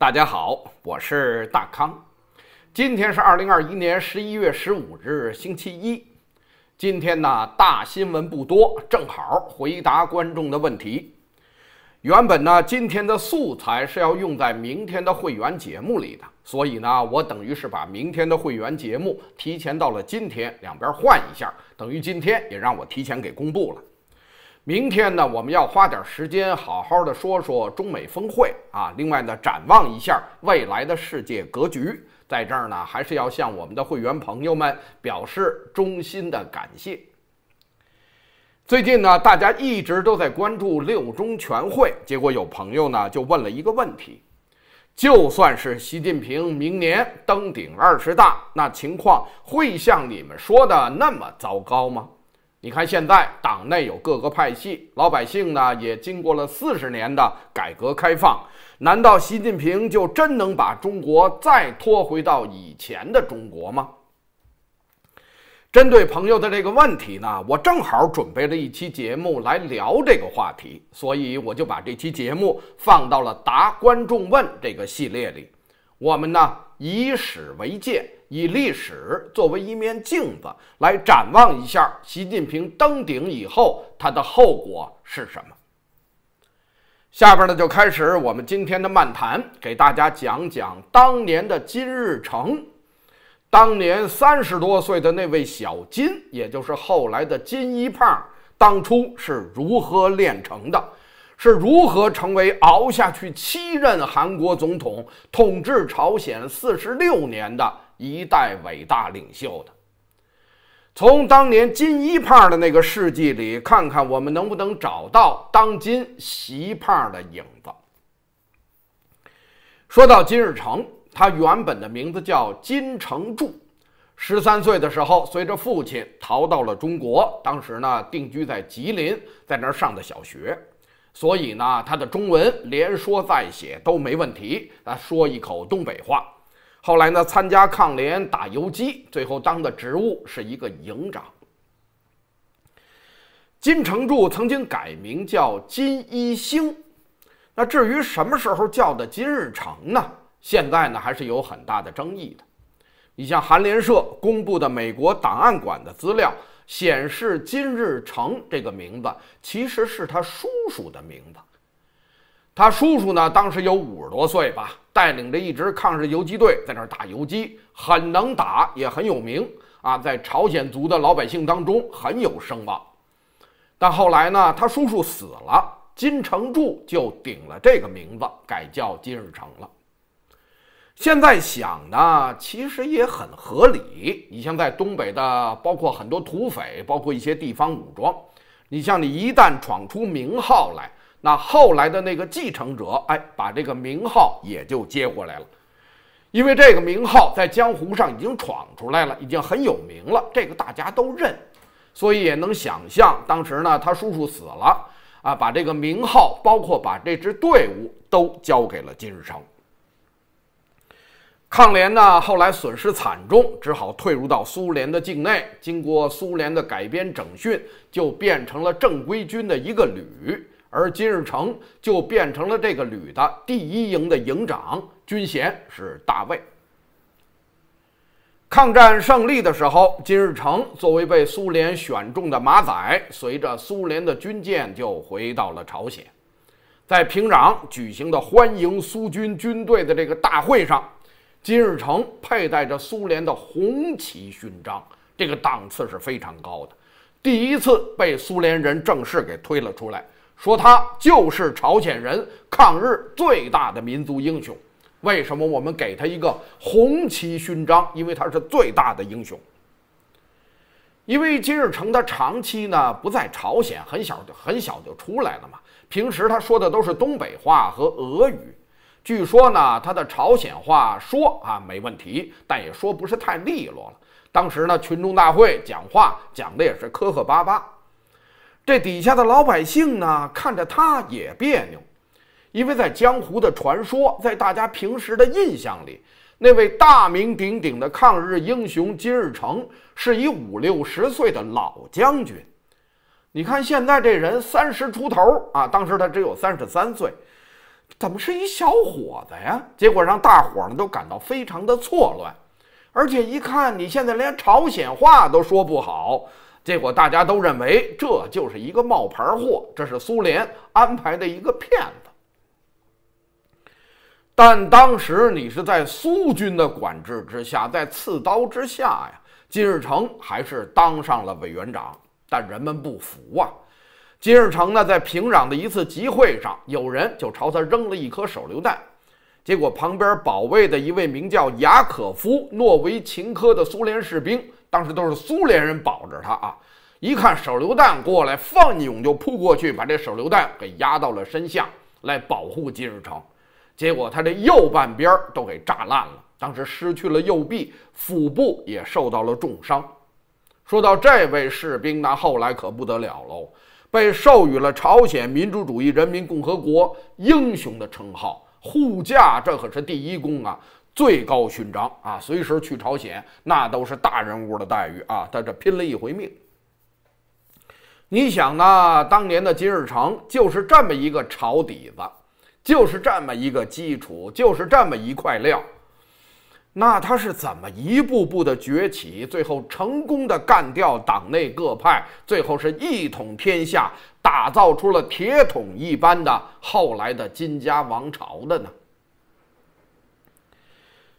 大家好，我是大康，今天是二零二一年十一月十五日，星期一。今天呢，大新闻不多，正好回答观众的问题。原本呢，今天的素材是要用在明天的会员节目里的，所以呢，我等于是把明天的会员节目提前到了今天，两边换一下，等于今天也让我提前给公布了。明天呢，我们要花点时间，好好的说说中美峰会啊。另外呢，展望一下未来的世界格局。在这儿呢，还是要向我们的会员朋友们表示衷心的感谢。最近呢，大家一直都在关注六中全会，结果有朋友呢就问了一个问题：就算是习近平明年登顶二十大，那情况会像你们说的那么糟糕吗？你看，现在党内有各个派系，老百姓呢也经过了四十年的改革开放，难道习近平就真能把中国再拖回到以前的中国吗？针对朋友的这个问题呢，我正好准备了一期节目来聊这个话题，所以我就把这期节目放到了答观众问这个系列里。我们呢，以史为鉴，以历史作为一面镜子，来展望一下习近平登顶以后他的后果是什么。下边呢，就开始我们今天的漫谈，给大家讲讲当年的金日成，当年三十多岁的那位小金，也就是后来的金一胖，当初是如何炼成的。是如何成为熬下去七任韩国总统、统治朝鲜四十六年的一代伟大领袖的？从当年金一胖的那个事迹里，看看我们能不能找到当今习胖的影子。说到金日成，他原本的名字叫金成柱，十三岁的时候随着父亲逃到了中国，当时呢定居在吉林，在那儿上的小学。所以呢，他的中文连说再写都没问题。他说一口东北话。后来呢，参加抗联打游击，最后当的职务是一个营长。金城柱曾经改名叫金一星。那至于什么时候叫的金日成呢？现在呢，还是有很大的争议的。你像韩联社公布的美国档案馆的资料显示，金日成这个名字其实是他叔叔的名字。他叔叔呢，当时有五十多岁吧，带领着一支抗日游击队在那儿打游击，很能打，也很有名啊，在朝鲜族的老百姓当中很有声望。但后来呢，他叔叔死了，金成柱就顶了这个名字，改叫金日成了。现在想呢，其实也很合理。你像在东北的，包括很多土匪，包括一些地方武装。你像你一旦闯出名号来，那后来的那个继承者，哎，把这个名号也就接过来了。因为这个名号在江湖上已经闯出来了，已经很有名了，这个大家都认。所以也能想象，当时呢，他叔叔死了啊，把这个名号，包括把这支队伍，都交给了金日成。抗联呢后来损失惨重，只好退入到苏联的境内。经过苏联的改编整训，就变成了正规军的一个旅，而金日成就变成了这个旅的第一营的营长，军衔是大尉。抗战胜利的时候，金日成作为被苏联选中的马仔，随着苏联的军舰就回到了朝鲜，在平壤举行的欢迎苏军军队的这个大会上。金日成佩戴着苏联的红旗勋章，这个档次是非常高的。第一次被苏联人正式给推了出来，说他就是朝鲜人抗日最大的民族英雄。为什么我们给他一个红旗勋章？因为他是最大的英雄。因为金日成他长期呢不在朝鲜，很小就很小就出来了嘛，平时他说的都是东北话和俄语。据说呢，他的朝鲜话说啊没问题，但也说不是太利落了。当时呢，群众大会讲话讲的也是磕磕巴巴。这底下的老百姓呢，看着他也别扭，因为在江湖的传说，在大家平时的印象里，那位大名鼎鼎的抗日英雄金日成是一五六十岁的老将军。你看现在这人三十出头啊，当时他只有三十三岁。怎么是一小伙子呀？结果让大伙儿呢都感到非常的错乱，而且一看你现在连朝鲜话都说不好，结果大家都认为这就是一个冒牌货，这是苏联安排的一个骗子。但当时你是在苏军的管制之下，在刺刀之下呀，金日成还是当上了委员长，但人们不服啊。金日成呢，在平壤的一次集会上，有人就朝他扔了一颗手榴弹，结果旁边保卫的一位名叫雅可夫·诺维琴科的苏联士兵，当时都是苏联人保着他啊。一看手榴弹过来，奋勇就扑过去，把这手榴弹给压到了身下，来保护金日成。结果他这右半边都给炸烂了，当时失去了右臂，腹部也受到了重伤。说到这位士兵，那后来可不得了喽。被授予了朝鲜民主主义人民共和国英雄的称号，护驾这可是第一功啊，最高勋章啊！随时去朝鲜那都是大人物的待遇啊！在这拼了一回命。你想呢？当年的金日成就是这么一个朝底子，就是这么一个基础，就是这么一块料。那他是怎么一步步的崛起，最后成功的干掉党内各派，最后是一统天下，打造出了铁桶一般的后来的金家王朝的呢？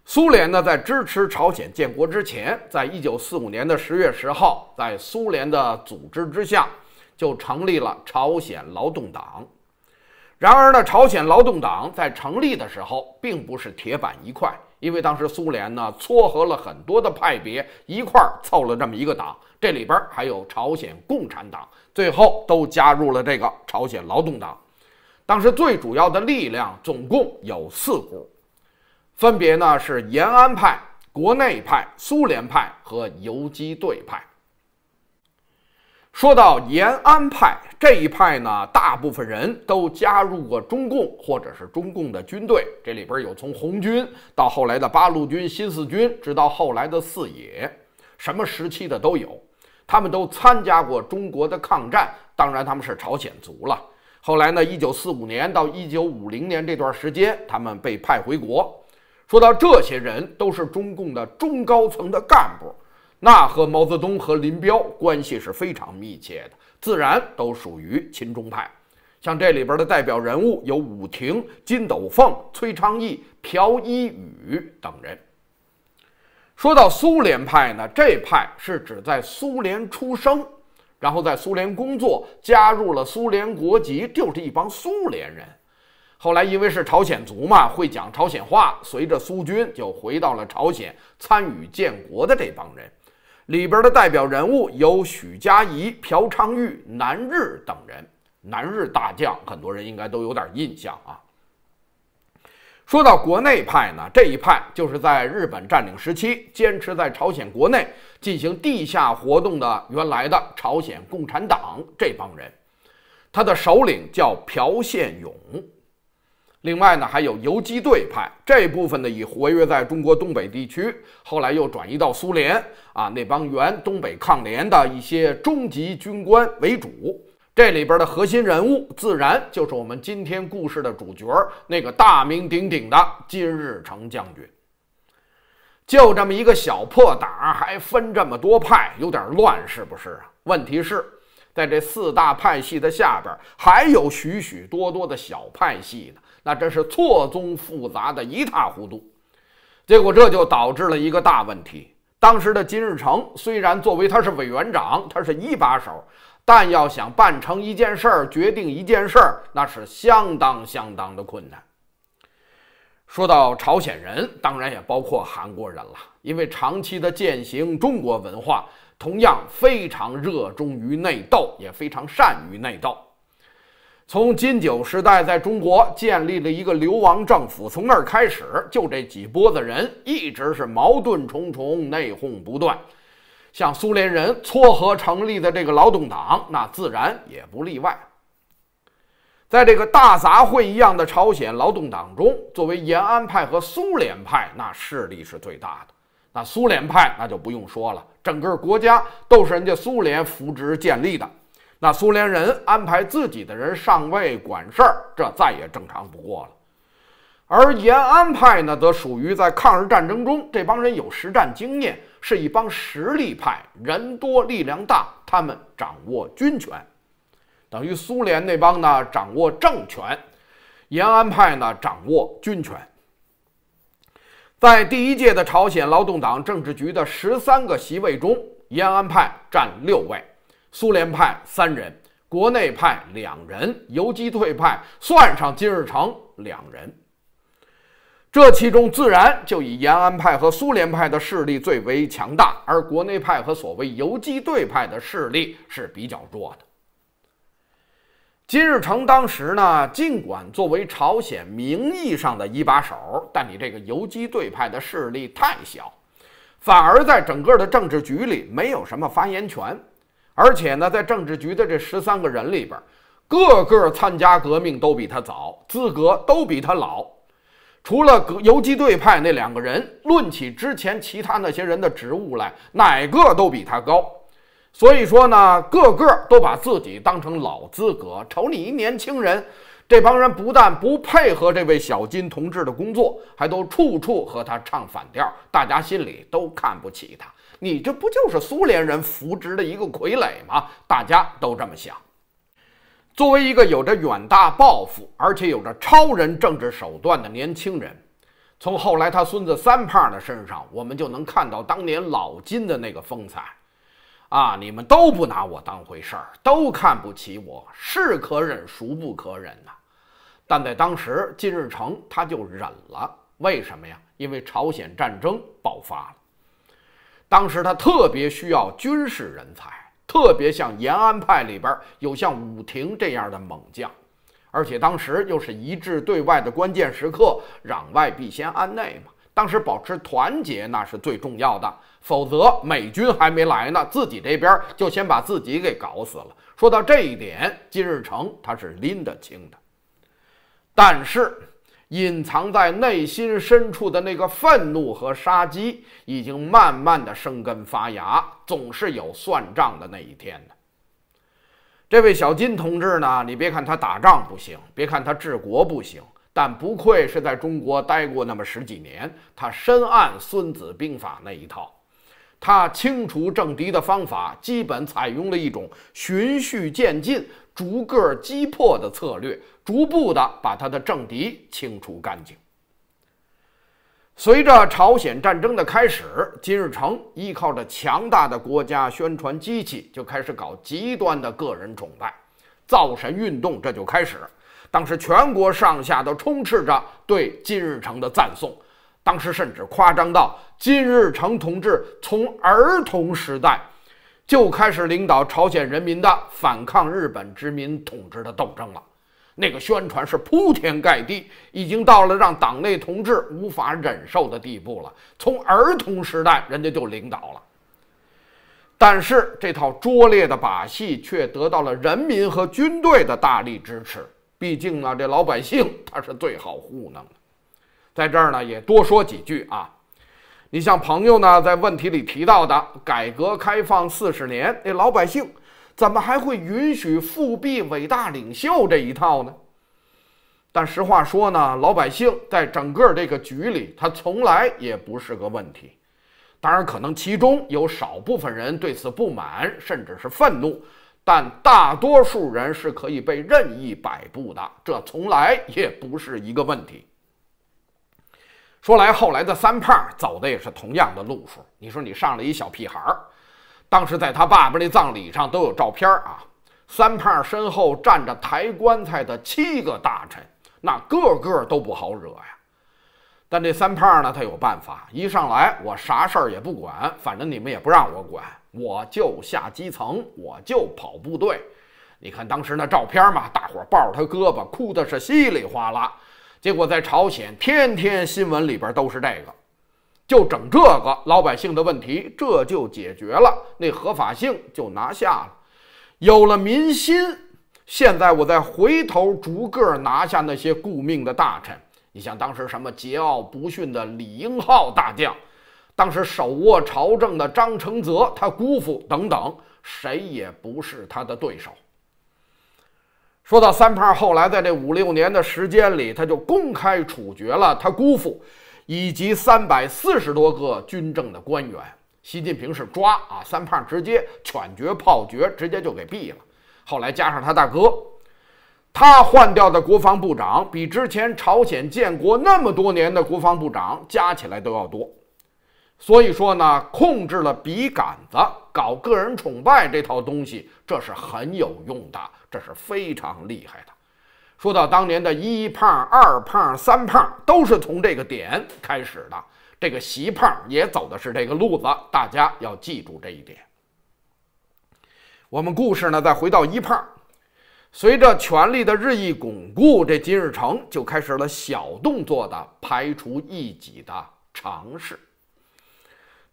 苏联呢，在支持朝鲜建国之前，在一九四五年的十月十号，在苏联的组织之下，就成立了朝鲜劳动党。然而呢，朝鲜劳动党在成立的时候，并不是铁板一块。因为当时苏联呢撮合了很多的派别一块儿凑了这么一个党，这里边还有朝鲜共产党，最后都加入了这个朝鲜劳动党。当时最主要的力量总共有四股，分别呢是延安派、国内派、苏联派和游击队派。说到延安派这一派呢，大部分人都加入过中共或者是中共的军队，这里边有从红军到后来的八路军、新四军，直到后来的四野，什么时期的都有。他们都参加过中国的抗战，当然他们是朝鲜族了。后来呢，一九四五年到一九五零年这段时间，他们被派回国。说到这些人，都是中共的中高层的干部。那和毛泽东和林彪关系是非常密切的，自然都属于亲中派。像这里边的代表人物有武婷、金斗凤、崔昌义、朴一宇等人。说到苏联派呢，这派是指在苏联出生，然后在苏联工作，加入了苏联国籍，就是一帮苏联人。后来因为是朝鲜族嘛，会讲朝鲜话，随着苏军就回到了朝鲜，参与建国的这帮人。里边的代表人物有许家宜、朴昌玉、南日等人。南日大将，很多人应该都有点印象啊。说到国内派呢，这一派就是在日本占领时期坚持在朝鲜国内进行地下活动的原来的朝鲜共产党这帮人，他的首领叫朴宪勇。另外呢，还有游击队派这部分呢，已活跃在中国东北地区，后来又转移到苏联。啊，那帮原东北抗联的一些中级军官为主，这里边的核心人物，自然就是我们今天故事的主角，那个大名鼎鼎的金日成将军。就这么一个小破党，还分这么多派，有点乱，是不是啊？问题是在这四大派系的下边，还有许许多多的小派系呢。那真是错综复杂的一塌糊涂，结果这就导致了一个大问题。当时的金日成虽然作为他是委员长，他是一把手，但要想办成一件事儿、决定一件事儿，那是相当相当的困难。说到朝鲜人，当然也包括韩国人了，因为长期的践行中国文化，同样非常热衷于内斗，也非常善于内斗。从金九时代在中国建立了一个流亡政府，从那儿开始，就这几波子人一直是矛盾重重、内讧不断。像苏联人撮合成立的这个劳动党，那自然也不例外。在这个大杂烩一样的朝鲜劳动党中，作为延安派和苏联派，那势力是最大的。那苏联派那就不用说了，整个国家都是人家苏联扶植建立的。那苏联人安排自己的人上位管事儿，这再也正常不过了。而延安派呢，则属于在抗日战争中，这帮人有实战经验，是一帮实力派，人多力量大，他们掌握军权，等于苏联那帮呢掌握政权，延安派呢掌握军权。在第一届的朝鲜劳动党政治局的十三个席位中，延安派占六位。苏联派三人，国内派两人，游击队派算上金日成两人。这其中自然就以延安派和苏联派的势力最为强大，而国内派和所谓游击队派的势力是比较弱的。金日成当时呢，尽管作为朝鲜名义上的一把手，但你这个游击队派的势力太小，反而在整个的政治局里没有什么发言权。而且呢，在政治局的这十三个人里边，个个参加革命都比他早，资格都比他老。除了游击队派那两个人，论起之前其他那些人的职务来，哪个都比他高。所以说呢，个个都把自己当成老资格，瞅你一年轻人。这帮人不但不配合这位小金同志的工作，还都处处和他唱反调，大家心里都看不起他。你这不就是苏联人扶植的一个傀儡吗？大家都这么想。作为一个有着远大抱负，而且有着超人政治手段的年轻人，从后来他孙子三胖的身上，我们就能看到当年老金的那个风采。啊，你们都不拿我当回事儿，都看不起我，是可忍孰不可忍呐！但在当时，金日成他就忍了。为什么呀？因为朝鲜战争爆发了。当时他特别需要军事人才，特别像延安派里边有像武廷这样的猛将，而且当时又是一致对外的关键时刻，攘外必先安内嘛。当时保持团结那是最重要的，否则美军还没来呢，自己这边就先把自己给搞死了。说到这一点，金日成他是拎得清的，但是。隐藏在内心深处的那个愤怒和杀机，已经慢慢的生根发芽，总是有算账的那一天的。这位小金同志呢，你别看他打仗不行，别看他治国不行，但不愧是在中国待过那么十几年，他深谙《孙子兵法》那一套，他清除政敌的方法，基本采用了一种循序渐进、逐个击破的策略。逐步的把他的政敌清除干净。随着朝鲜战争的开始，金日成依靠着强大的国家宣传机器，就开始搞极端的个人崇拜、造神运动。这就开始，当时全国上下都充斥着对金日成的赞颂。当时甚至夸张到，金日成同志从儿童时代就开始领导朝鲜人民的反抗日本殖民统治的斗争了。那个宣传是铺天盖地，已经到了让党内同志无法忍受的地步了。从儿童时代，人家就领导了。但是这套拙劣的把戏却得到了人民和军队的大力支持。毕竟呢，这老百姓他是最好糊弄的。在这儿呢，也多说几句啊。你像朋友呢，在问题里提到的改革开放四十年，那老百姓。怎么还会允许复辟伟大领袖这一套呢？但实话说呢，老百姓在整个这个局里，他从来也不是个问题。当然，可能其中有少部分人对此不满，甚至是愤怒，但大多数人是可以被任意摆布的，这从来也不是一个问题。说来，后来的三胖走的也是同样的路数。你说，你上了一小屁孩儿。当时在他爸爸那葬礼上都有照片儿啊，三胖身后站着抬棺材的七个大臣，那个个都不好惹呀。但这三胖呢，他有办法，一上来我啥事儿也不管，反正你们也不让我管，我就下基层，我就跑部队。你看当时那照片嘛，大伙抱着他胳膊，哭的是稀里哗啦。结果在朝鲜，天天新闻里边都是这个。就整这个老百姓的问题，这就解决了，那合法性就拿下了，有了民心。现在我再回头逐个拿下那些顾命的大臣。你像当时什么桀骜不驯的李英浩大将，当时手握朝政的张承泽，他姑父等等，谁也不是他的对手。说到三胖，后来在这五六年的时间里，他就公开处决了他姑父。以及三百四十多个军政的官员，习近平是抓啊，三胖直接犬决炮决，直接就给毙了。后来加上他大哥，他换掉的国防部长比之前朝鲜建国那么多年的国防部长加起来都要多。所以说呢，控制了笔杆子，搞个人崇拜这套东西，这是很有用的，这是非常厉害的。说到当年的一胖、二胖、三胖，都是从这个点开始的。这个习胖也走的是这个路子，大家要记住这一点。我们故事呢，再回到一胖。随着权力的日益巩固，这金日成就开始了小动作的排除异己的尝试。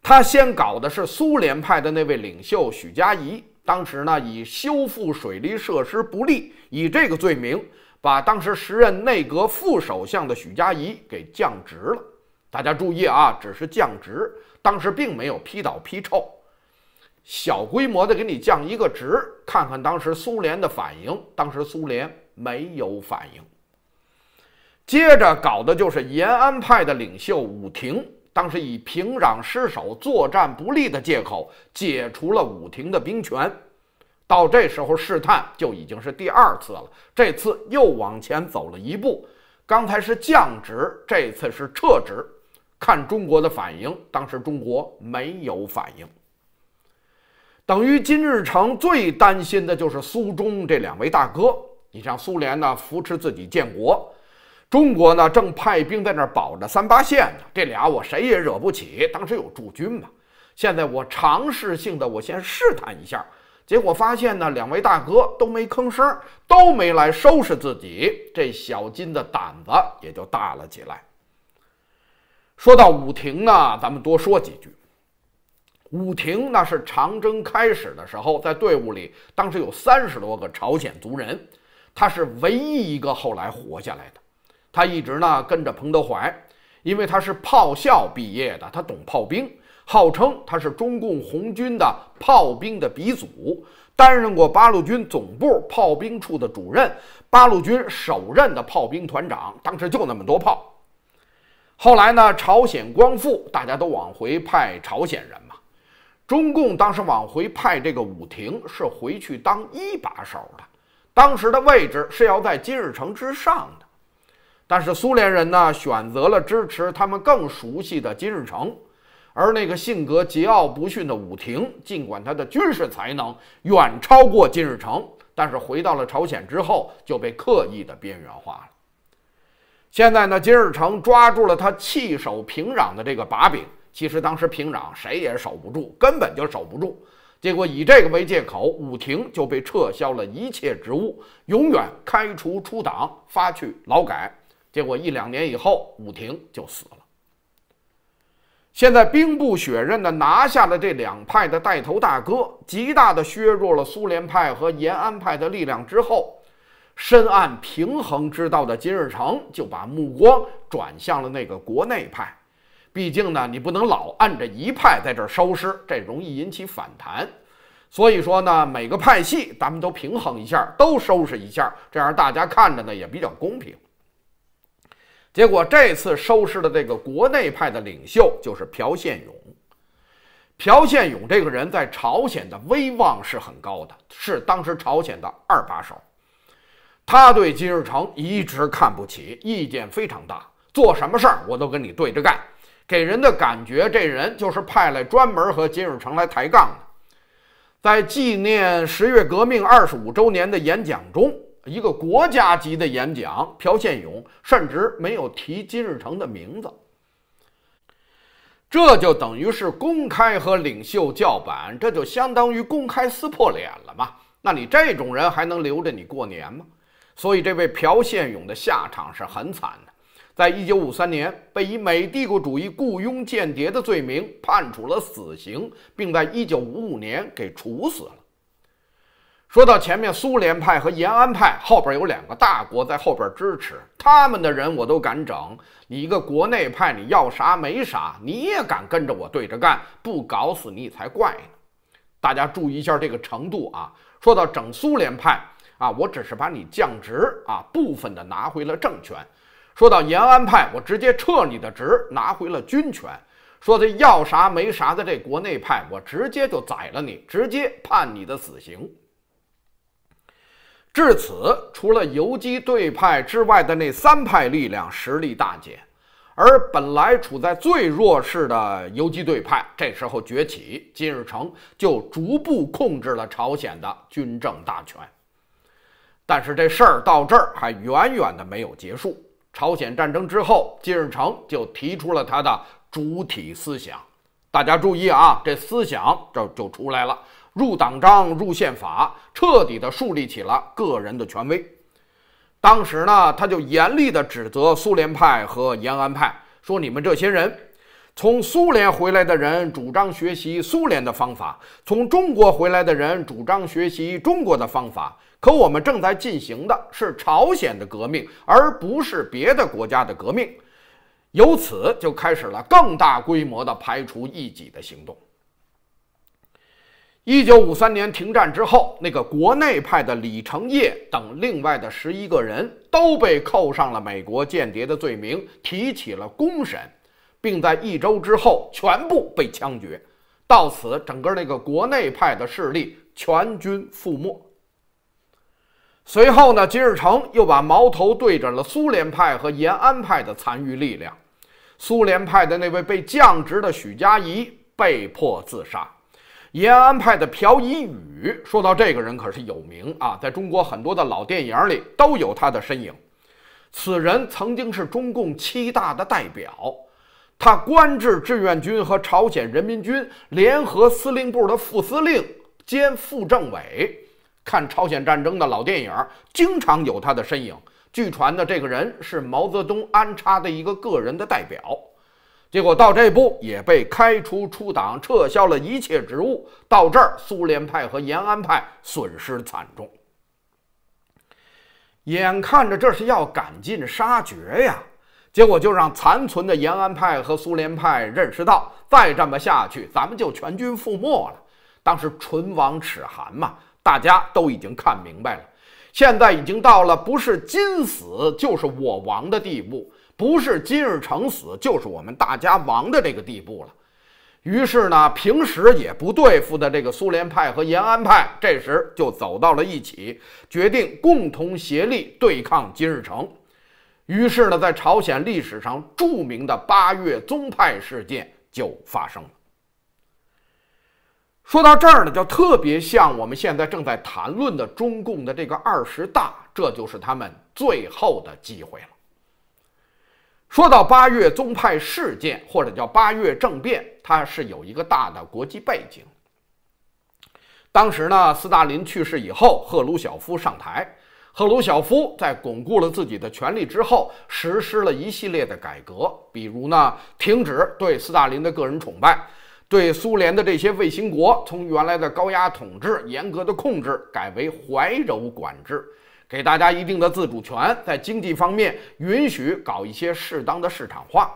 他先搞的是苏联派的那位领袖许家谊，当时呢，以修复水利设施不力，以这个罪名。把当时时任内阁副首相的许家宜给降职了，大家注意啊，只是降职，当时并没有批倒批臭，小规模的给你降一个职，看看当时苏联的反应，当时苏联没有反应。接着搞的就是延安派的领袖武廷，当时以平壤失守、作战不利的借口，解除了武廷的兵权。到这时候试探就已经是第二次了，这次又往前走了一步。刚才是降职，这次是撤职。看中国的反应，当时中国没有反应，等于金日成最担心的就是苏中这两位大哥。你像苏联呢，扶持自己建国；中国呢，正派兵在那儿保着三八线呢。这俩我谁也惹不起，当时有驻军嘛。现在我尝试性的，我先试探一下。结果发现呢，两位大哥都没吭声，都没来收拾自己。这小金的胆子也就大了起来。说到武亭呢，咱们多说几句。武亭那是长征开始的时候，在队伍里，当时有三十多个朝鲜族人，他是唯一一个后来活下来的。他一直呢跟着彭德怀，因为他是炮校毕业的，他懂炮兵。号称他是中共红军的炮兵的鼻祖，担任过八路军总部炮兵处的主任，八路军首任的炮兵团长。当时就那么多炮。后来呢，朝鲜光复，大家都往回派朝鲜人嘛。中共当时往回派这个武廷是回去当一把手的，当时的位置是要在金日成之上的。但是苏联人呢，选择了支持他们更熟悉的金日成。而那个性格桀骜不驯的武廷，尽管他的军事才能远超过金日成，但是回到了朝鲜之后就被刻意的边缘化了。现在呢，金日成抓住了他弃守平壤的这个把柄，其实当时平壤谁也守不住，根本就守不住。结果以这个为借口，武廷就被撤销了一切职务，永远开除出党，发去劳改。结果一两年以后，武廷就死了。现在兵不血刃的拿下了这两派的带头大哥，极大地削弱了苏联派和延安派的力量之后，深谙平衡之道的金日成就把目光转向了那个国内派。毕竟呢，你不能老按着一派在这儿收拾，这容易引起反弹。所以说呢，每个派系咱们都平衡一下，都收拾一下，这样大家看着呢也比较公平。结果这次收拾的这个国内派的领袖就是朴宪勇。朴宪勇这个人，在朝鲜的威望是很高的，是当时朝鲜的二把手。他对金日成一直看不起，意见非常大，做什么事儿我都跟你对着干，给人的感觉这人就是派来专门和金日成来抬杠的。在纪念十月革命二十五周年的演讲中。一个国家级的演讲，朴宪勇甚至没有提金日成的名字，这就等于是公开和领袖叫板，这就相当于公开撕破脸了嘛？那你这种人还能留着你过年吗？所以，这位朴宪勇的下场是很惨的，在一九五三年被以美帝国主义雇佣间谍的罪名判处了死刑，并在一九五五年给处死了。说到前面，苏联派和延安派，后边有两个大国在后边支持他们的人，我都敢整你一个国内派，你要啥没啥，你也敢跟着我对着干，不搞死你才怪呢。大家注意一下这个程度啊。说到整苏联派啊，我只是把你降职啊，部分的拿回了政权；说到延安派，我直接撤你的职，拿回了军权。说这要啥没啥的这国内派，我直接就宰了你，直接判你的死刑。至此，除了游击队派之外的那三派力量实力大减，而本来处在最弱势的游击队派这时候崛起，金日成就逐步控制了朝鲜的军政大权。但是这事儿到这儿还远远的没有结束。朝鲜战争之后，金日成就提出了他的主体思想。大家注意啊，这思想这就出来了。入党章、入宪法，彻底的树立起了个人的权威。当时呢，他就严厉的指责苏联派和延安派，说你们这些人，从苏联回来的人主张学习苏联的方法，从中国回来的人主张学习中国的方法，可我们正在进行的是朝鲜的革命，而不是别的国家的革命。由此就开始了更大规模的排除异己的行动。一九五三年停战之后，那个国内派的李成业等另外的十一个人都被扣上了美国间谍的罪名，提起了公审，并在一周之后全部被枪决。到此，整个那个国内派的势力全军覆没。随后呢，金日成又把矛头对准了苏联派和延安派的残余力量。苏联派的那位被降职的许家宜被迫自杀。延安派的朴尹宇，说到这个人可是有名啊，在中国很多的老电影里都有他的身影。此人曾经是中共七大的代表，他官至志愿军和朝鲜人民军联合司令部的副司令兼副政委。看朝鲜战争的老电影，经常有他的身影。据传的这个人是毛泽东安插的一个个人的代表。结果到这步也被开除出党，撤销了一切职务。到这儿，苏联派和延安派损失惨重。眼看着这是要赶尽杀绝呀，结果就让残存的延安派和苏联派认识到，再这么下去，咱们就全军覆没了。当时唇亡齿寒嘛，大家都已经看明白了。现在已经到了不是今死就是我亡的地步。不是金日成死，就是我们大家亡的这个地步了。于是呢，平时也不对付的这个苏联派和延安派，这时就走到了一起，决定共同协力对抗金日成。于是呢，在朝鲜历史上著名的八月宗派事件就发生了。说到这儿呢，就特别像我们现在正在谈论的中共的这个二十大，这就是他们最后的机会了。说到八月宗派事件，或者叫八月政变，它是有一个大的国际背景。当时呢，斯大林去世以后，赫鲁晓夫上台。赫鲁晓夫在巩固了自己的权力之后，实施了一系列的改革，比如呢，停止对斯大林的个人崇拜，对苏联的这些卫星国，从原来的高压统治、严格的控制，改为怀柔管制。给大家一定的自主权，在经济方面允许搞一些适当的市场化。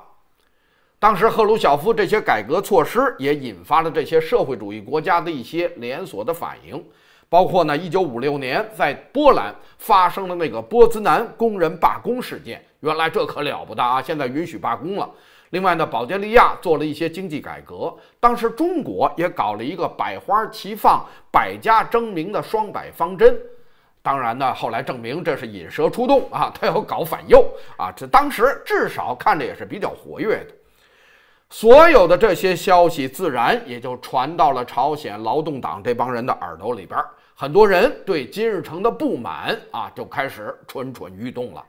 当时赫鲁晓夫这些改革措施也引发了这些社会主义国家的一些连锁的反应，包括呢，一九五六年在波兰发生了那个波兹南工人罢工事件。原来这可了不得啊，现在允许罢工了。另外呢，保加利亚做了一些经济改革。当时中国也搞了一个百花齐放、百家争鸣的“双百”方针。当然呢，后来证明这是引蛇出洞啊，他要搞反右啊。这当时至少看着也是比较活跃的。所有的这些消息自然也就传到了朝鲜劳动党这帮人的耳朵里边，很多人对金日成的不满啊，就开始蠢蠢欲动了。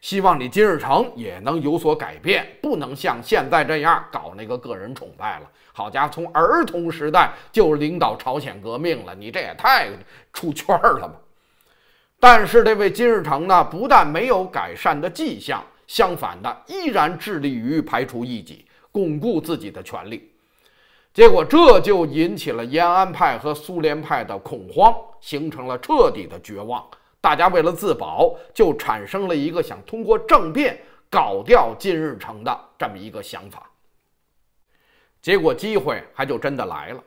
希望你金日成也能有所改变，不能像现在这样搞那个个人崇拜了。好家伙，从儿童时代就领导朝鲜革命了，你这也太出圈儿了吧！但是这位金日成呢，不但没有改善的迹象，相反的，依然致力于排除异己，巩固自己的权利。结果，这就引起了延安派和苏联派的恐慌，形成了彻底的绝望。大家为了自保，就产生了一个想通过政变搞掉金日成的这么一个想法。结果，机会还就真的来了。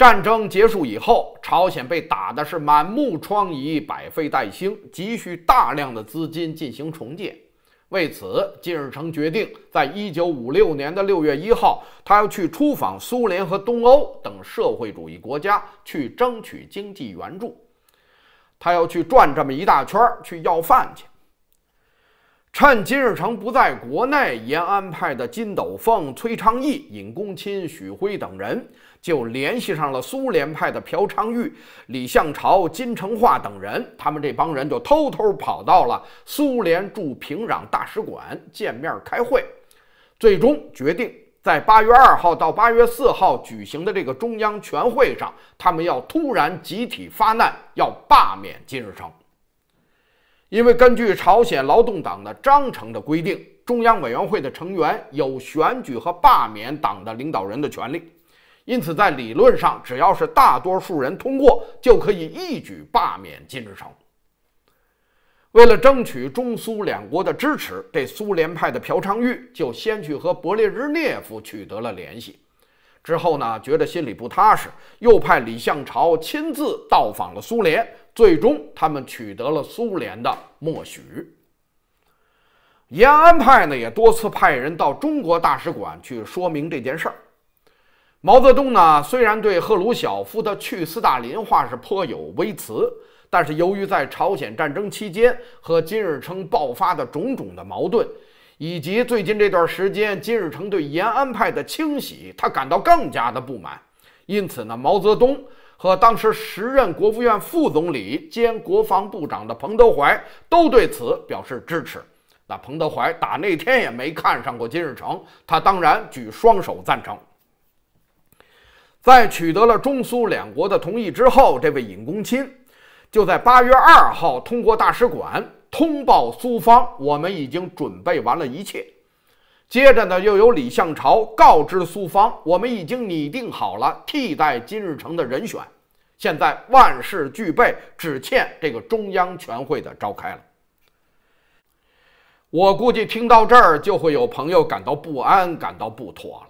战争结束以后，朝鲜被打的是满目疮痍、百废待兴，急需大量的资金进行重建。为此，金日成决定，在一九五六年的六月一号，他要去出访苏联和东欧等社会主义国家，去争取经济援助。他要去转这么一大圈儿，去要饭去。趁金日成不在国内，延安派的金斗凤、崔昌义、尹公钦、许辉等人。就联系上了苏联派的朴昌玉、李相朝、金成化等人，他们这帮人就偷偷跑到了苏联驻平壤大使馆见面开会，最终决定在八月二号到八月四号举行的这个中央全会上，他们要突然集体发难，要罢免金日成。因为根据朝鲜劳动党的章程的规定，中央委员会的成员有选举和罢免党的领导人的权利。因此，在理论上，只要是大多数人通过，就可以一举罢免金日成。为了争取中苏两国的支持，这苏联派的朴昌玉就先去和勃列日涅夫取得了联系。之后呢，觉得心里不踏实，又派李向朝亲自到访了苏联。最终，他们取得了苏联的默许。延安派呢，也多次派人到中国大使馆去说明这件事儿。毛泽东呢，虽然对赫鲁晓夫的去斯大林化是颇有微词，但是由于在朝鲜战争期间和金日成爆发的种种的矛盾，以及最近这段时间金日成对延安派的清洗，他感到更加的不满。因此呢，毛泽东和当时时任国务院副总理兼国防部长的彭德怀都对此表示支持。那彭德怀打那天也没看上过金日成，他当然举双手赞成。在取得了中苏两国的同意之后，这位尹公亲就在八月二号通过大使馆通报苏方，我们已经准备完了一切。接着呢，又有李向朝告知苏方，我们已经拟定好了替代金日成的人选，现在万事俱备，只欠这个中央全会的召开了。我估计听到这儿，就会有朋友感到不安，感到不妥了。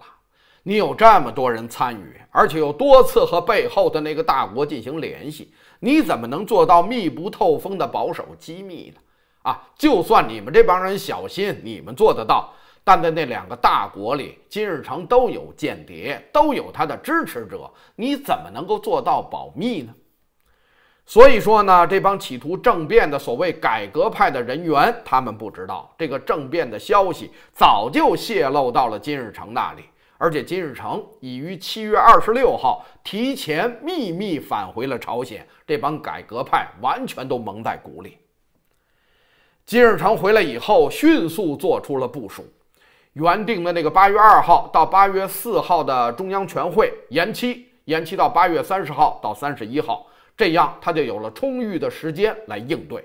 你有这么多人参与，而且又多次和背后的那个大国进行联系，你怎么能做到密不透风的保守机密呢？啊，就算你们这帮人小心，你们做得到，但在那两个大国里，金日成都有间谍，都有他的支持者，你怎么能够做到保密呢？所以说呢，这帮企图政变的所谓改革派的人员，他们不知道这个政变的消息早就泄露到了金日成那里。而且金日成已于七月二十六号提前秘密返回了朝鲜，这帮改革派完全都蒙在鼓里。金日成回来以后，迅速做出了部署，原定的那个八月二号到八月四号的中央全会延期，延期到八月三十号到三十一号，这样他就有了充裕的时间来应对。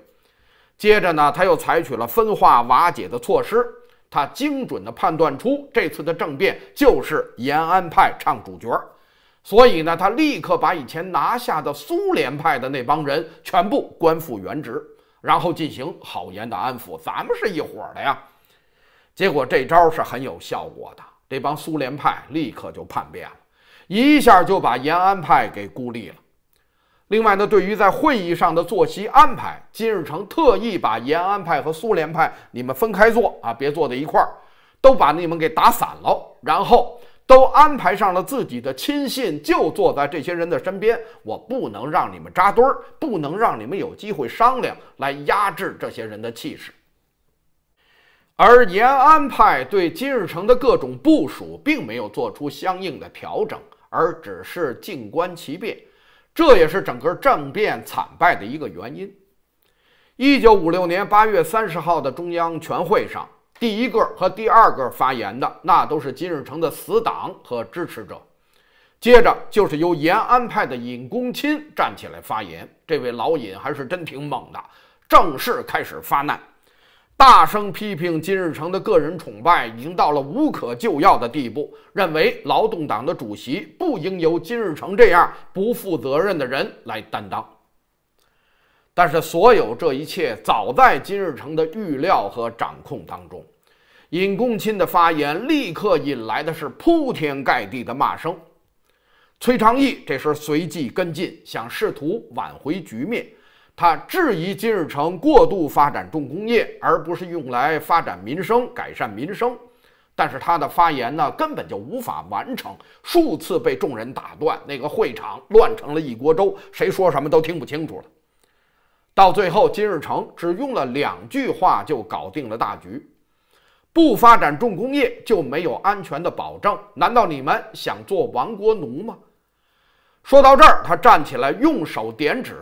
接着呢，他又采取了分化瓦解的措施。他精准地判断出这次的政变就是延安派唱主角，所以呢，他立刻把以前拿下的苏联派的那帮人全部官复原职，然后进行好言的安抚。咱们是一伙的呀，结果这招是很有效果的，这帮苏联派立刻就叛变了，一下就把延安派给孤立了。另外呢，对于在会议上的坐席安排，金日成特意把延安派和苏联派你们分开坐啊，别坐在一块儿，都把你们给打散了，然后都安排上了自己的亲信，就坐在这些人的身边。我不能让你们扎堆儿，不能让你们有机会商量，来压制这些人的气势。而延安派对金日成的各种部署并没有做出相应的调整，而只是静观其变。这也是整个政变惨败的一个原因。一九五六年八月三十号的中央全会上，第一个和第二个发言的那都是金日成的死党和支持者，接着就是由延安派的尹公钦站起来发言。这位老尹还是真挺猛的，正式开始发难。大声批评金日成的个人崇拜已经到了无可救药的地步，认为劳动党的主席不应由金日成这样不负责任的人来担当。但是，所有这一切早在金日成的预料和掌控当中。尹公钦的发言立刻引来的是铺天盖地的骂声。崔昌义这时随即跟进，想试图挽回局面。他质疑金日成过度发展重工业，而不是用来发展民生、改善民生。但是他的发言呢，根本就无法完成，数次被众人打断，那个会场乱成了一锅粥，谁说什么都听不清楚了。到最后，金日成只用了两句话就搞定了大局：不发展重工业，就没有安全的保证。难道你们想做亡国奴吗？说到这儿，他站起来，用手点指，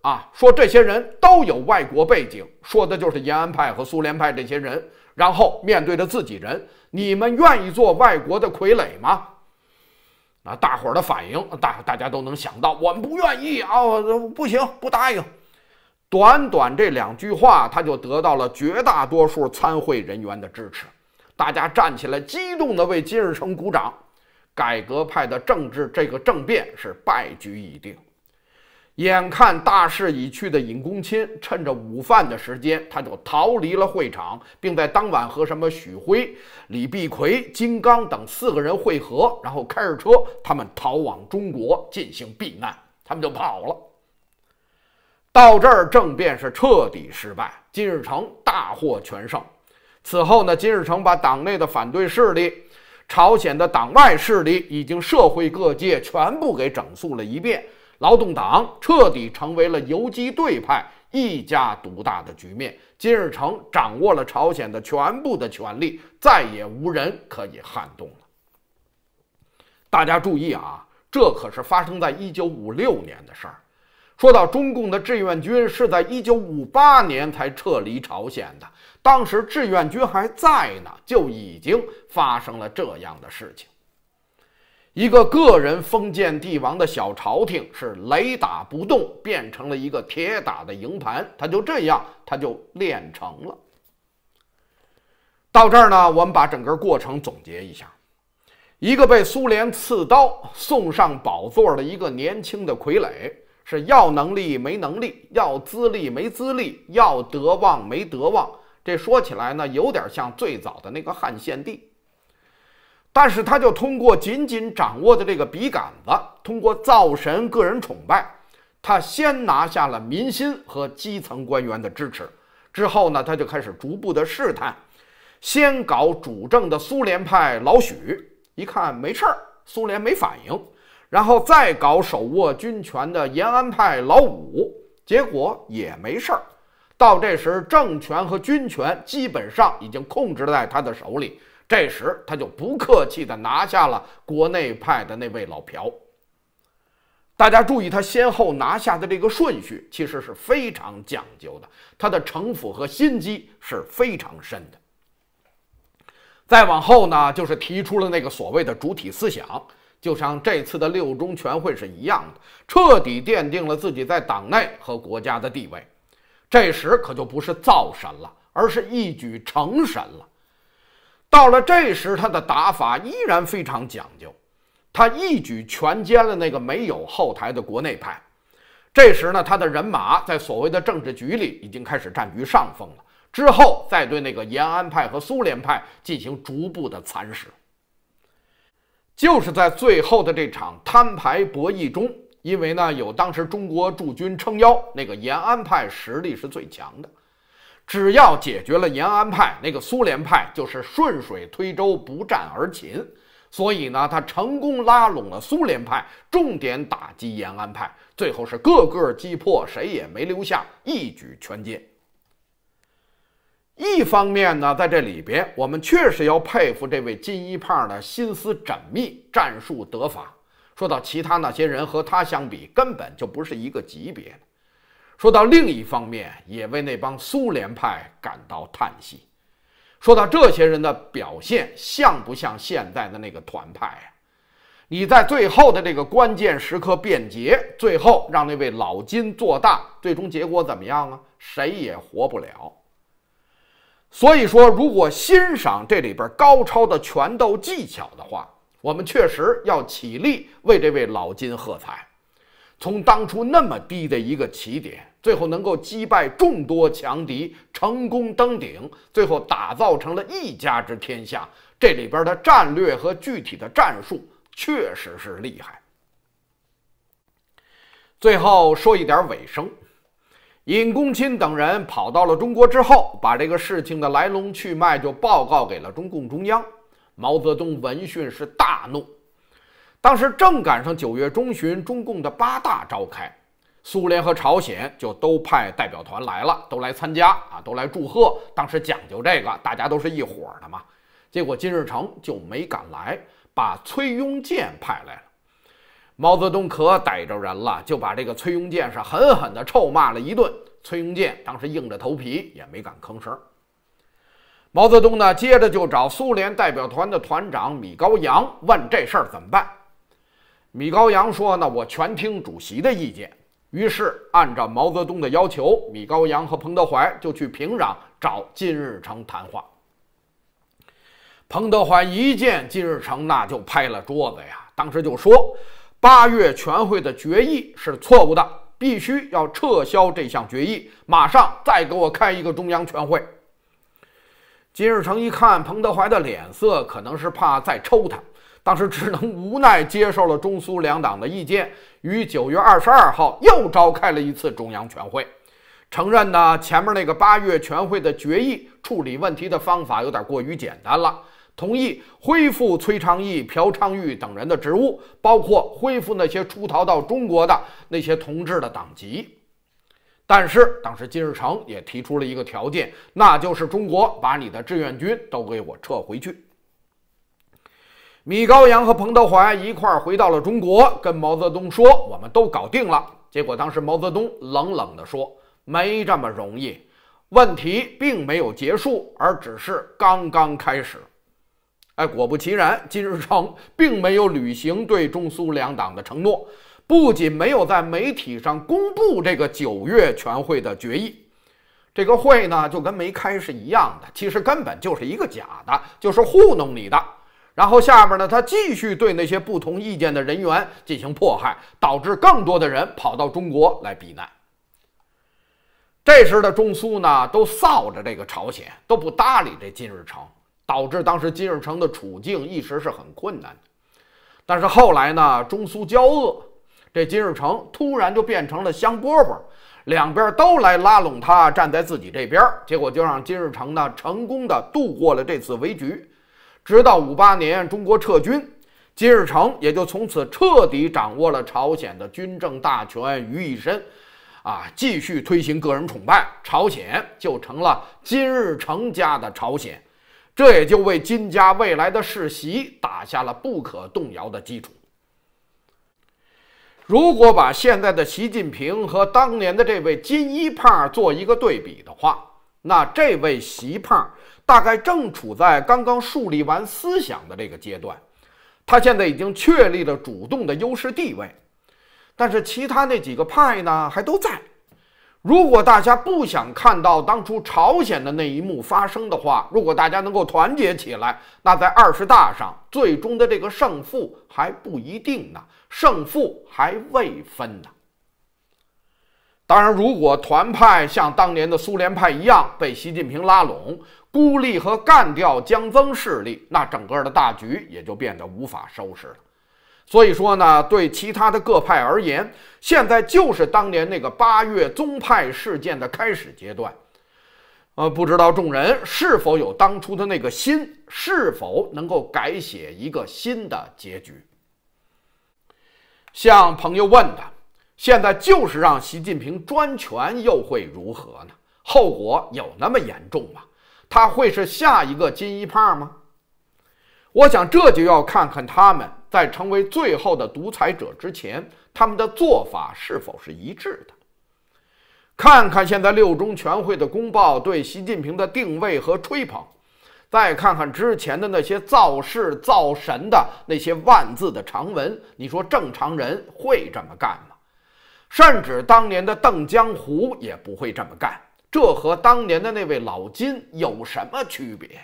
啊，说这些人都有外国背景，说的就是延安派和苏联派这些人。然后面对着自己人，你们愿意做外国的傀儡吗？啊，大伙儿的反应，大大家都能想到，我们不愿意啊，不行，不答应。短短这两句话，他就得到了绝大多数参会人员的支持，大家站起来，激动地为金日成鼓掌。改革派的政治这个政变是败局已定，眼看大势已去的尹公钦，趁着午饭的时间，他就逃离了会场，并在当晚和什么许辉、李必奎、金刚等四个人会合，然后开着车，他们逃往中国进行避难，他们就跑了。到这儿，政变是彻底失败，金日成大获全胜。此后呢，金日成把党内的反对势力。朝鲜的党外势力已经社会各界全部给整肃了一遍，劳动党彻底成为了游击队派一家独大的局面。金日成掌握了朝鲜的全部的权力，再也无人可以撼动了。大家注意啊，这可是发生在一九五六年的事儿。说到中共的志愿军，是在一九五八年才撤离朝鲜的。当时志愿军还在呢，就已经发生了这样的事情。一个个人封建帝王的小朝廷是雷打不动，变成了一个铁打的营盘，他就这样，他就练成了。到这儿呢，我们把整个过程总结一下：一个被苏联刺刀送上宝座的一个年轻的傀儡，是要能力没能力，要资历没资历，要德望没德望。这说起来呢，有点像最早的那个汉献帝，但是他就通过仅仅掌握的这个笔杆子，通过造神、个人崇拜，他先拿下了民心和基层官员的支持。之后呢，他就开始逐步的试探，先搞主政的苏联派老许，一看没事儿，苏联没反应，然后再搞手握军权的延安派老五，结果也没事儿。到这时，政权和军权基本上已经控制在他的手里。这时，他就不客气的拿下了国内派的那位老朴。大家注意，他先后拿下的这个顺序其实是非常讲究的，他的城府和心机是非常深的。再往后呢，就是提出了那个所谓的主体思想，就像这次的六中全会是一样的，彻底奠定了自己在党内和国家的地位。这时可就不是造神了，而是一举成神了。到了这时，他的打法依然非常讲究，他一举全歼了那个没有后台的国内派。这时呢，他的人马在所谓的政治局里已经开始占据上风了。之后再对那个延安派和苏联派进行逐步的蚕食。就是在最后的这场摊牌博弈中。因为呢，有当时中国驻军撑腰，那个延安派实力是最强的。只要解决了延安派，那个苏联派就是顺水推舟，不战而擒。所以呢，他成功拉拢了苏联派，重点打击延安派，最后是各个击破，谁也没留下，一举全歼。一方面呢，在这里边，我们确实要佩服这位金一胖的心思缜密，战术得法。说到其他那些人和他相比，根本就不是一个级别的。说到另一方面，也为那帮苏联派感到叹息。说到这些人的表现，像不像现在的那个团派啊？你在最后的这个关键时刻变节，最后让那位老金做大，最终结果怎么样啊？谁也活不了。所以说，如果欣赏这里边高超的拳斗技巧的话。我们确实要起立为这位老金喝彩。从当初那么低的一个起点，最后能够击败众多强敌，成功登顶，最后打造成了一家之天下，这里边的战略和具体的战术确实是厉害。最后说一点尾声，尹公钦等人跑到了中国之后，把这个事情的来龙去脉就报告给了中共中央。毛泽东闻讯是大怒，当时正赶上九月中旬，中共的八大召开，苏联和朝鲜就都派代表团来了，都来参加啊，都来祝贺。当时讲究这个，大家都是一伙的嘛。结果金日成就没敢来，把崔庸健派来了。毛泽东可逮着人了，就把这个崔庸健是狠狠地臭骂了一顿。崔庸健当时硬着头皮也没敢吭声。毛泽东呢，接着就找苏联代表团的团长米高扬问这事儿怎么办。米高扬说：“那我全听主席的意见。”于是按照毛泽东的要求，米高扬和彭德怀就去平壤找金日成谈话。彭德怀一见金日成，那就拍了桌子呀，当时就说：“八月全会的决议是错误的，必须要撤销这项决议，马上再给我开一个中央全会。”金日成一看彭德怀的脸色，可能是怕再抽他，当时只能无奈接受了中苏两党的意见。于九月二十二号又召开了一次中央全会，承认呢前面那个八月全会的决议处理问题的方法有点过于简单了，同意恢复崔昌义、朴昌玉等人的职务，包括恢复那些出逃到中国的那些同志的党籍。但是当时金日成也提出了一个条件，那就是中国把你的志愿军都给我撤回去。米高扬和彭德怀一块儿回到了中国，跟毛泽东说我们都搞定了。结果当时毛泽东冷冷地说：“没这么容易，问题并没有结束，而只是刚刚开始。”哎，果不其然，金日成并没有履行对中苏两党的承诺。不仅没有在媒体上公布这个九月全会的决议，这个会呢就跟没开是一样的。其实根本就是一个假的，就是糊弄你的。然后下面呢，他继续对那些不同意见的人员进行迫害，导致更多的人跑到中国来避难。这时的中苏呢都臊着这个朝鲜，都不搭理这金日成，导致当时金日成的处境一时是很困难的。但是后来呢，中苏交恶。这金日成突然就变成了香饽饽，两边都来拉拢他，站在自己这边，结果就让金日成呢成功的度过了这次危局。直到五八年，中国撤军，金日成也就从此彻底掌握了朝鲜的军政大权于一身，啊，继续推行个人崇拜，朝鲜就成了金日成家的朝鲜，这也就为金家未来的世袭打下了不可动摇的基础。如果把现在的习近平和当年的这位金一胖做一个对比的话，那这位习胖大概正处在刚刚树立完思想的这个阶段，他现在已经确立了主动的优势地位，但是其他那几个派呢还都在。如果大家不想看到当初朝鲜的那一幕发生的话，如果大家能够团结起来，那在二十大上最终的这个胜负还不一定呢。胜负还未分呢。当然，如果团派像当年的苏联派一样被习近平拉拢，孤立和干掉江曾势力，那整个的大局也就变得无法收拾了。所以说呢，对其他的各派而言，现在就是当年那个八月宗派事件的开始阶段。呃，不知道众人是否有当初的那个心，是否能够改写一个新的结局。向朋友问的，现在就是让习近平专权又会如何呢？后果有那么严重吗？他会是下一个金一胖吗？我想这就要看看他们在成为最后的独裁者之前，他们的做法是否是一致的。看看现在六中全会的公报对习近平的定位和吹捧。再看看之前的那些造势造神的那些万字的长文，你说正常人会这么干吗？甚至当年的邓江湖也不会这么干，这和当年的那位老金有什么区别？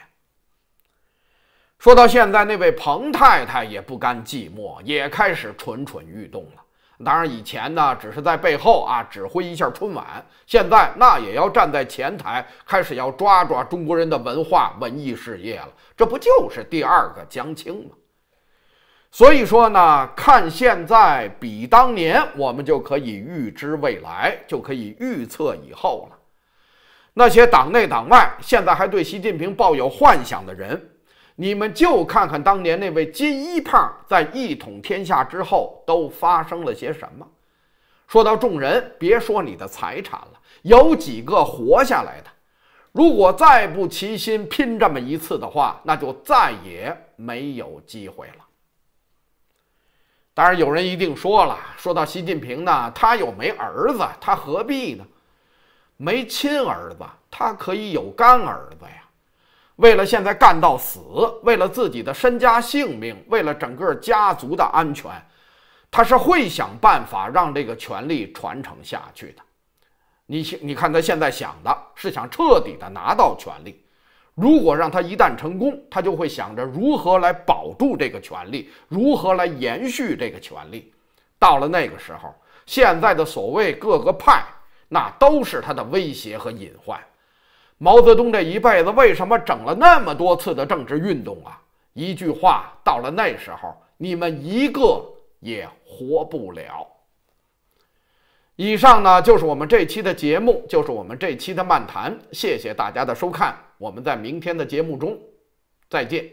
说到现在，那位彭太太也不甘寂寞，也开始蠢蠢欲动了。当然，以前呢，只是在背后啊指挥一下春晚，现在那也要站在前台，开始要抓抓中国人的文化文艺事业了。这不就是第二个江青吗？所以说呢，看现在比当年，我们就可以预知未来，就可以预测以后了。那些党内党外现在还对习近平抱有幻想的人。你们就看看当年那位金一胖在一统天下之后都发生了些什么。说到众人，别说你的财产了，有几个活下来的？如果再不齐心拼这么一次的话，那就再也没有机会了。当然，有人一定说了，说到习近平呢，他又没儿子，他何必呢？没亲儿子，他可以有干儿子呀。为了现在干到死，为了自己的身家性命，为了整个家族的安全，他是会想办法让这个权力传承下去的。你，你看他现在想的是想彻底的拿到权力。如果让他一旦成功，他就会想着如何来保住这个权利，如何来延续这个权利。到了那个时候，现在的所谓各个派，那都是他的威胁和隐患。毛泽东这一辈子为什么整了那么多次的政治运动啊？一句话，到了那时候，你们一个也活不了。以上呢就是我们这期的节目，就是我们这期的漫谈。谢谢大家的收看，我们在明天的节目中再见。